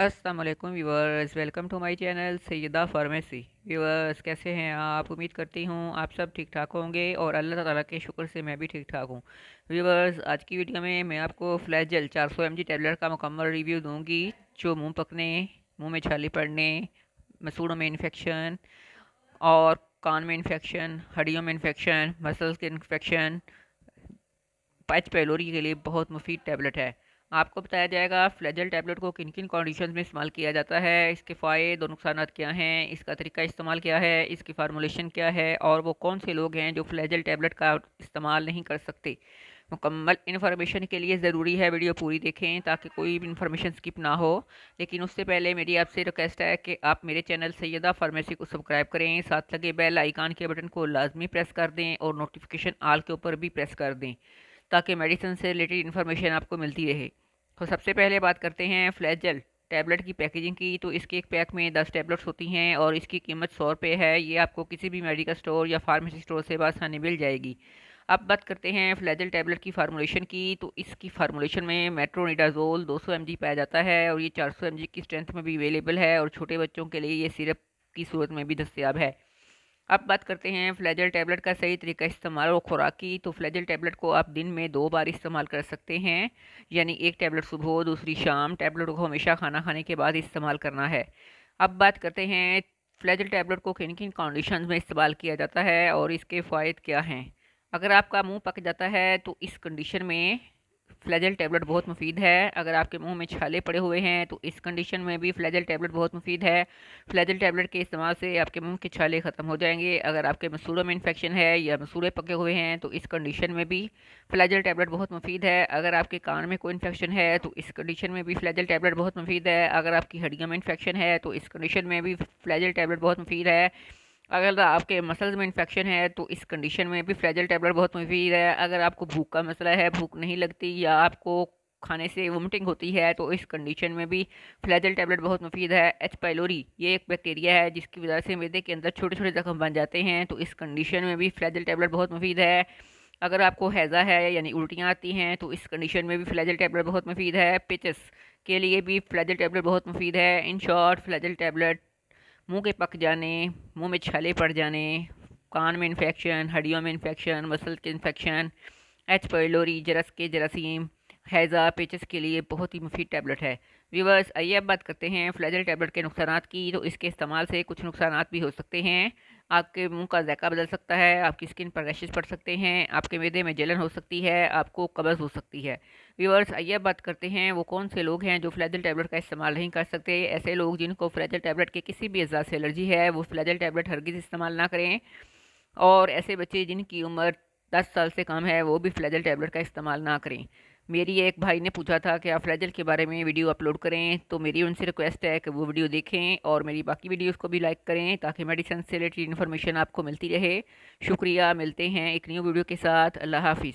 Aslam viewers welcome to my channel Saida pharmacy viewers कैसे हैं आप उम्मीद करती हूँ आप सब ठीक ठाक होंगे और अल्लाह ताला के शुक्र से मैं भी ठीक ठाक हूँ व्यूवर्स आज की वीडियो में मैं आपको फ्लैश जेल 400 सौ टैबलेट का मुकम्मल रिव्यू दूँगी जो मुंह पकने मुंह में छाली पड़ने मसूड़ों में इन्फेक्शन और कान में इन्फेक्शन हड्डियों में इन्फेक्शन मसल्स के इन्फेक्शन पैच पैलोरी के लिए बहुत मुफीद टैबलेट है आपको बताया जाएगा फ्लैजल टैबलेट को किन किन कंडीशन में इस्तेमाल किया जाता है इसके फ़ायदे और नुकसान क्या हैं इसका तरीका इस्तेमाल क्या है इसकी फार्मोलेशन क्या है और वो कौन से लोग हैं जो फ्लैजल टैबलेट का इस्तेमाल नहीं कर सकते मुकम्मल इन्फॉर्मेशन के लिए ज़रूरी है वीडियो पूरी देखें ताकि कोई भी इन्फॉर्मेशन स्किप ना हो लेकिन उससे पहले मेरी आपसे रिक्वेस्ट है कि आप मेरे चैनल सैदा फार्मेसी को सब्सक्राइब करें साथ लगे बेल आइकान के बटन को लाजमी प्रेस कर दें और नोटिफिकेशन आल के ऊपर भी प्रेस कर दें ताकि मेडिसिन से रिलेटेड इन्फॉर्मेशन आपको मिलती रहे तो सबसे पहले बात करते हैं फ्लैजल टैबलेट की पैकेजिंग की तो इसके एक पैक में दस टैबलेट्स होती हैं और इसकी कीमत सौ रुपये है ये आपको किसी भी मेडिकल स्टोर या फार्मेसी स्टोर से बासानी मिल जाएगी अब बात करते हैं फ्लैजल टैबलेट की फार्मोलेशन की तो इसकी फार्मोलेशन में मेट्रोनिडाजोल 200 सौ पाया जाता है और ये 400 सौ की स्ट्रेंथ में भी अवेलेबल है और छोटे बच्चों के लिए ये सिरप की सूरत में भी दस्तियाब है अब बात करते हैं फ्लैजल टैबलेट का सही तरीका इस्तेमाल और खुराक की तो फ्लैजल टैबलेट को आप दिन में दो बार इस्तेमाल कर सकते हैं यानी एक टैबलेट सुबह दूसरी शाम टैबलेट को हमेशा खाना खाने के बाद इस्तेमाल करना है अब बात करते हैं फ्लैजल टैबलेट को किन किन कंडीशन में इस्तेमाल किया जाता है और इसके फ़ायदे क्या हैं अगर आपका मुंह पक जाता है तो इस कंडीशन में फ्लैजल टैबलेट बहुत मुफीद है अगर आपके मुंह में छाले पड़े हुए हैं तो इस कंडीशन में भी फ्लैजल टैबलेट बहुत मुफीद है फ्लैजल टैबलेट के इस्तेमाल से आपके मुंह के छाले ख़त्म हो जाएंगे अगर आपके मसूरों में इन्फेक्शन है या मसूरे पके हुए हैं तो इस कंडीशन में भी फ्लैजल टैबलेट बहुत मुफीद है अगर आपके कान में कोई इन्फेक्शन है तो इस कंडीशन में भी फ्लैजल टैबलेट बहुत मुफीद है अगर आपकी हड्डियों में इन्फेक्शन है तो इस कंडीशन में भी फ्लैजल टैबलेट बहुत मुफीद है अगर आपके मसल्स में इन्फेक्शन है तो इस कंडीशन में भी फ्रेजल टेबलेट बहुत मुफीद है अगर आपको भूख का मसला है भूख नहीं लगती या आपको खाने से वोमिटिंग होती है तो इस कंडीशन में भी फ्लैजल टैबलेट बहुत मुफीद है एच पाइलोरी ये एक बैक्टीरिया है जिसकी वजह से मेदे के अंदर छोटे छोटे ज़ख्म बन जाते हैं तो इस कंडीशन में भी फ्लैजल टैबलेट बहुत मुफीद है अगर आपको हैज़ा है यानी उल्टियाँ आती हैं तो इस कंडीशन में भी फ्लैजल टैबलेट बहुत मुफीद है पिचस के लिए भी फ्लैजल टैबलेट बहुत मुफीद है इन शॉर्ट फ्लैजल टैबलेट मुंह के पक जाने मुंह में छले पड़ जाने कान में इन्फेक्शन हड्डियों में इन्फेक्शन मसल के इन्फेक्शन एच पेलोरी जरस के जरासीम हैज़ा पेचस के लिए बहुत ही मुफीद टैबलेट है व्यूवर्स आइए अब बात करते हैं फ्लैजल टैबलेट के नुकसान की तो इसके इस्तेमाल से कुछ नुकसान भी हो सकते हैं आपके मुंह का जायका बदल सकता है आपकी स्किन पर रैशेज पड़ सकते हैं आपके मैदे में जलन हो सकती है आपको कब्ज़ हो सकती है व्यूअर्स आइए बात करते हैं वो कौन से लोग हैं जो फ्लैजल टैबलेट का इस्तेमाल नहीं कर सकते ऐसे लोग जिनको फ्लैजल टैबलेट के किसी भी अज्जा से एलर्जी है वो फ्लैजल टैबलेट हरगिज़ इस्तेमाल ना करें और ऐसे बच्चे जिनकी उम्र दस साल से कम है वो भी फ्लैजल टैबलेट का इस्तेमाल ना करें मेरी एक भाई ने पूछा था कि आप फ्रेजल के बारे में वीडियो अपलोड करें तो मेरी उनसे रिक्वेस्ट है कि वो वीडियो देखें और मेरी बाकी वीडियोस को भी लाइक करें ताकि मेडिसन से रिलेटेड इन्फॉर्मेशन आपको मिलती रहे शुक्रिया मिलते हैं एक न्यू वीडियो के साथ अल्लाह हाफिज़